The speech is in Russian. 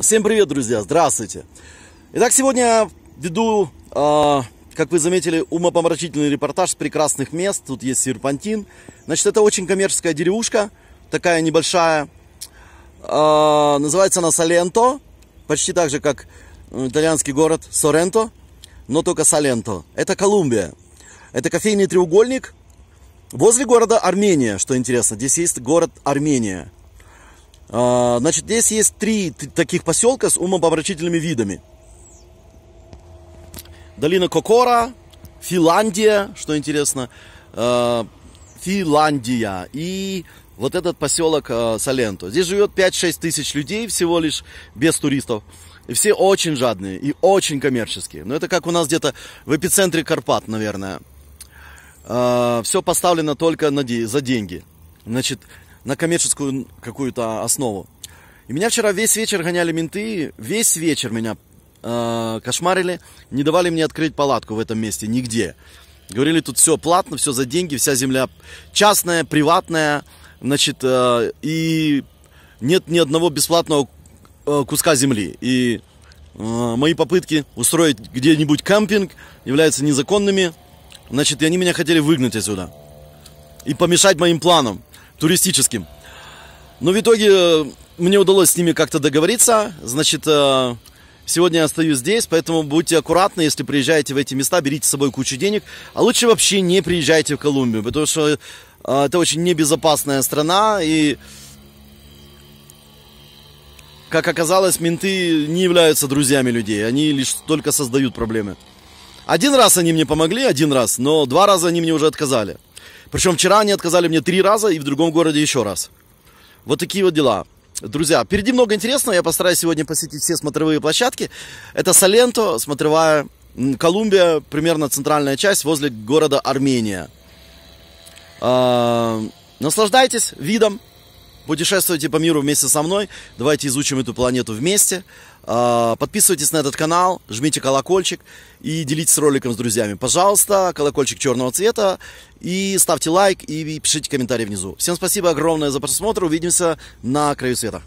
Всем привет, друзья! Здравствуйте! Итак, сегодня веду, э, как вы заметили, умопомрачительный репортаж с прекрасных мест. Тут есть серпантин. Значит, это очень коммерческая деревушка, такая небольшая. Э, называется она Саленто, почти так же, как э, итальянский город Соренто, но только Саленто. Это Колумбия. Это кофейный треугольник возле города Армения, что интересно. Здесь есть город Армения. А, значит, здесь есть три таких поселка с умопомрачительными видами. Долина Кокора, Финляндия, что интересно, а, Финляндия и вот этот поселок а, Саленто. Здесь живет 5-6 тысяч людей всего лишь, без туристов. И все очень жадные и очень коммерческие. Но это как у нас где-то в эпицентре Карпат, наверное. Все поставлено только на, за деньги. Значит, на коммерческую какую-то основу. И меня вчера весь вечер гоняли менты, весь вечер меня э, кошмарили, не давали мне открыть палатку в этом месте нигде. Говорили, тут все платно, все за деньги, вся земля частная, приватная, значит, э, и нет ни одного бесплатного э, куска земли. И э, мои попытки устроить где-нибудь кемпинг являются незаконными, значит, и они меня хотели выгнать отсюда и помешать моим планам туристическим. Но в итоге э, мне удалось с ними как-то договориться. Значит, э, сегодня я остаюсь здесь, поэтому будьте аккуратны, если приезжаете в эти места, берите с собой кучу денег. А лучше вообще не приезжайте в Колумбию, потому что э, это очень небезопасная страна и... Как оказалось, менты не являются друзьями людей, они лишь только создают проблемы. Один раз они мне помогли, один раз, но два раза они мне уже отказали. Причем вчера они отказали мне три раза и в другом городе еще раз. Вот такие вот дела. Друзья, впереди много интересного. Я постараюсь сегодня посетить все смотровые площадки. Это Саленто, смотровая Колумбия, примерно центральная часть, возле города Армения. А, наслаждайтесь видом, путешествуйте по миру вместе со мной. Давайте изучим эту планету вместе. А, подписывайтесь на этот канал, жмите колокольчик и делитесь роликом с друзьями. Пожалуйста, колокольчик черного цвета. И ставьте лайк и пишите комментарии внизу. Всем спасибо огромное за просмотр. Увидимся на краю света.